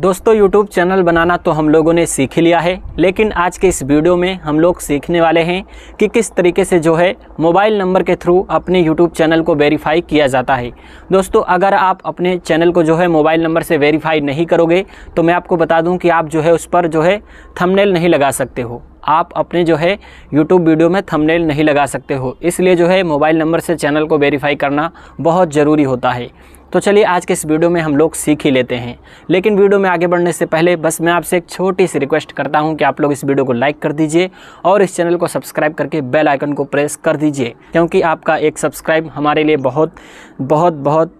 दोस्तों YouTube channel बनाना तो हम लोगों ने सीख लिया है लेकिन आज के इस वीडियो में हम लोग सीखने वाले हैं कि किस तरीके से जो है मोबाइल नंबर के थ्रू अपने YouTube चैनल को वेरीफाई किया जाता है दोस्तों अगर आप अपने चैनल को जो है मोबाइल नंबर से वेरीफाई नहीं करोगे तो मैं आपको बता दूं कि आप जो है उस पर जो है थमनेल नहीं लगा सकते हो आप अपने जो है YouTube वीडियो में थंबनेल नहीं लगा सकते हो इसलिए जो है मोबाइल नंबर से चैनल को वेरीफाई करना बहुत ज़रूरी होता है तो चलिए आज के इस वीडियो में हम लोग सीख ही लेते हैं लेकिन वीडियो में आगे बढ़ने से पहले बस मैं आपसे एक छोटी सी रिक्वेस्ट करता हूं कि आप लोग इस वीडियो को लाइक कर दीजिए और इस चैनल को सब्सक्राइब करके बेल आइकन को प्रेस कर दीजिए क्योंकि आपका एक सब्सक्राइब हमारे लिए बहुत बहुत बहुत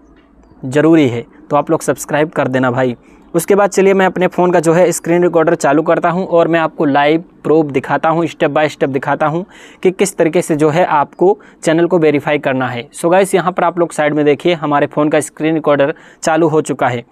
ज़रूरी है तो आप लोग सब्सक्राइब कर देना भाई उसके बाद चलिए मैं अपने फ़ोन का जो है स्क्रीन रिकॉर्डर चालू करता हूँ और मैं आपको लाइव प्रूफ दिखाता हूँ स्टेप बाय स्टेप दिखाता हूँ कि किस तरीके से जो है आपको चैनल को वेरीफाई करना है सो गाइस यहाँ पर आप लोग साइड में देखिए हमारे फ़ोन का स्क्रीन रिकॉर्डर चालू हो चुका है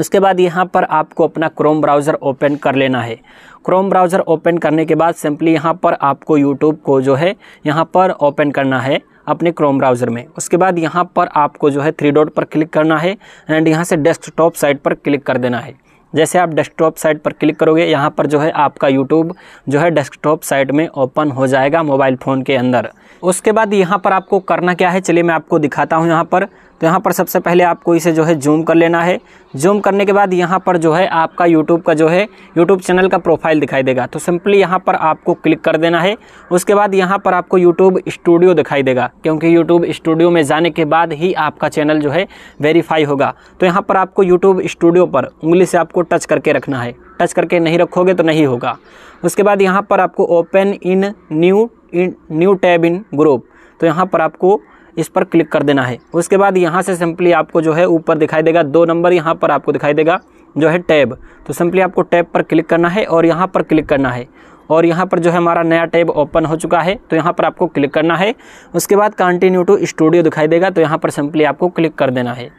उसके बाद यहाँ पर आपको अपना क्रोम ब्राउज़र ओपन कर लेना है क्रोम ब्राउज़र ओपन करने के बाद सिंपली यहाँ पर आपको यूट्यूब को जो है यहाँ पर ओपन करना है अपने क्रोम ब्राउज़र में उसके बाद यहाँ पर आपको जो है थ्री डॉट पर क्लिक करना है एंड यहाँ से डेस्कटॉप साइट पर क्लिक कर देना है जैसे आप डेस्कटॉप साइट पर क्लिक करोगे यहाँ पर जो है आपका यूट्यूब जो है डेस्कटॉप साइट में ओपन हो जाएगा मोबाइल फ़ोन के अंदर उसके बाद यहाँ पर आपको करना क्या है चलिए मैं आपको दिखाता हूँ यहाँ पर तो यहाँ पर सबसे पहले आपको इसे जो है जूम कर लेना है जूम करने के बाद यहाँ पर जो है आपका यूट्यूब का जो है यूट्यूब चैनल का प्रोफाइल दिखाई देगा तो सिंपली यहाँ पर आपको क्लिक कर देना है उसके बाद यहाँ पर आपको यूट्यूब स्टूडियो दिखाई देगा क्योंकि यूट्यूब स्टूडियो में जाने के बाद ही आपका चैनल जो है वेरीफाई होगा तो यहाँ पर आपको यूट्यूब स्टूडियो पर उंगली से आपको टच करके रखना है टच करके नहीं रखोगे तो नहीं होगा उसके बाद यहाँ पर आपको open in new in new tab in group तो यहाँ पर आपको इस पर क्लिक कर देना है उसके बाद यहाँ से सिंपली आपको जो है ऊपर दिखाई देगा दो नंबर यहाँ पर आपको दिखाई देगा जो है टैब तो सिंपली आपको टैब पर क्लिक करना है और यहाँ पर क्लिक करना है और यहाँ पर जो है हमारा नया टैब ओपन हो चुका है तो यहाँ पर आपको क्लिक करना है उसके बाद कंटिन्यू टू स्टूडियो दिखाई देगा तो यहाँ पर सिंपली आपको क्लिक कर देना है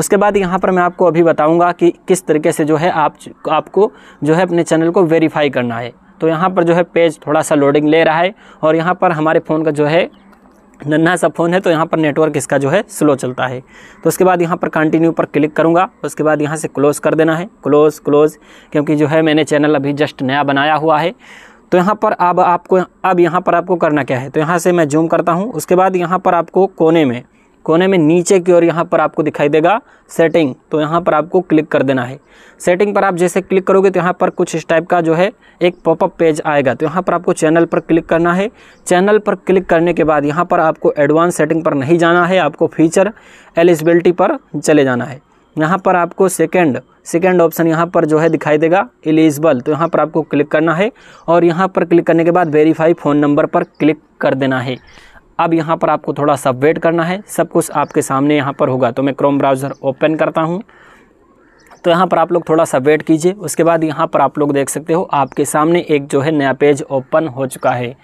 उसके बाद यहाँ पर मैं आपको अभी बताऊँगा कि किस तरीके से जो है आप आपको जो है अपने चैनल को वेरीफाई करना है तो यहाँ पर जो है पेज थोड़ा सा लोडिंग ले रहा है और यहाँ पर हमारे फ़ोन का जो है नन्हा सा फ़ोन है तो यहाँ पर नेटवर्क इसका जो है स्लो चलता है तो उसके बाद यहाँ पर कंटिन्यू पर क्लिक करूँगा उसके बाद यहाँ से क्लोज़ कर देना है क्लोज़ क्लोज़ क्योंकि जो है मैंने चैनल अभी जस्ट नया बनाया हुआ है तो यहाँ पर अब आपको अब यहाँ पर आपको करना क्या है तो यहाँ से मैं जूम करता हूँ उसके बाद यहाँ पर आपको कोने में कोने में नीचे की ओर यहाँ पर आपको दिखाई देगा सेटिंग तो यहाँ पर आपको क्लिक कर देना है सेटिंग पर आप जैसे क्लिक करोगे तो यहाँ पर कुछ इस टाइप का जो है एक पॉपअप पेज आएगा तो यहाँ पर आपको चैनल पर क्लिक करना है चैनल पर क्लिक करने के बाद यहाँ पर आपको एडवांस सेटिंग पर नहीं जाना है आपको फीचर एलिजिबिलिटी पर चले जाना है यहाँ पर आपको सेकेंड सेकेंड ऑप्शन यहाँ पर जो है दिखाई देगा एलिजिबल तो यहाँ पर आपको क्लिक करना है और यहाँ पर क्लिक करने के बाद वेरीफाई फ़ोन नंबर पर क्लिक कर देना है अब यहाँ पर आपको थोड़ा सा वेट करना है सब कुछ आपके सामने यहाँ पर होगा तो मैं क्रोम ब्राउज़र ओपन करता हूँ तो यहाँ पर आप लोग थोड़ा सा वेट कीजिए उसके बाद यहाँ पर आप लोग देख सकते हो आपके सामने एक जो है नया पेज ओपन हो चुका है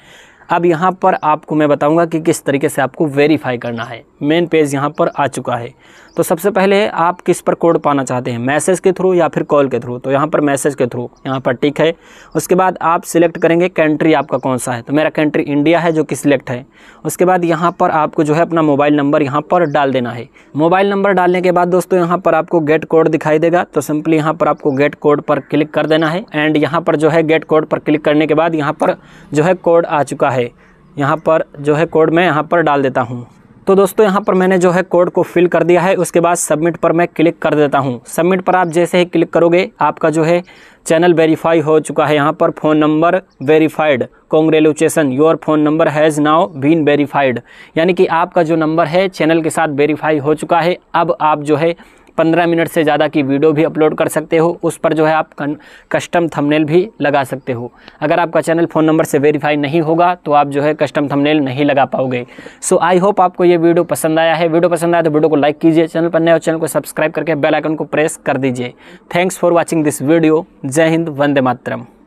अब यहाँ पर आपको मैं बताऊँगा कि किस तरीके से आपको वेरीफाई करना है मेन पेज यहाँ पर आ चुका है तो सबसे पहले आप किस पर कोड पाना चाहते हैं मैसेज के थ्रू या फिर कॉल के थ्रू तो यहाँ पर मैसेज के थ्रू यहाँ पर टिक है उसके बाद आप सिलेक्ट करेंगे कंट्री आपका कौन सा है तो मेरा कंट्री इंडिया है जो कि सिलेक्ट है उसके बाद यहाँ पर आपको जो है अपना मोबाइल नंबर यहाँ पर डाल देना है मोबाइल नंबर डालने के बाद दोस्तों यहाँ पर आपको गेट कोड दिखाई देगा तो सिंपली यहाँ पर आपको गेट कोड पर क्लिक कर देना है एंड यहाँ पर जो है गेट कोड पर क्लिक करने के बाद यहाँ पर जो है कोड आ चुका है है यहाँ पर जो है कोड मैं यहाँ पर डाल देता हूँ तो दोस्तों यहाँ पर मैंने जो है कोड को फिल कर दिया है उसके बाद सबमिट पर मैं क्लिक कर देता हूँ सबमिट पर आप जैसे ही क्लिक करोगे आपका जो है चैनल वेरीफाई हो चुका है यहाँ पर phone number verified congratulations your phone number has now been verified यानी कि आपका जो नंबर है चैनल के साथ वेरीफाई हो चुका है अब आप जो है पंद्रह मिनट से ज़्यादा की वीडियो भी अपलोड कर सकते हो उस पर जो है आप कस्टम थंबनेल भी लगा सकते हो अगर आपका चैनल फ़ोन नंबर से वेरीफाई नहीं होगा तो आप जो है कस्टम थंबनेल नहीं लगा पाओगे सो आई होप आपको ये वीडियो पसंद आया है वीडियो पसंद आया तो वीडियो को लाइक कीजिए चैनल पर नए और चैनल को सब्सक्राइब करके बेलाइकन को प्रेस कर दीजिए thanks for watching this video जय हिंद वंदे मातरम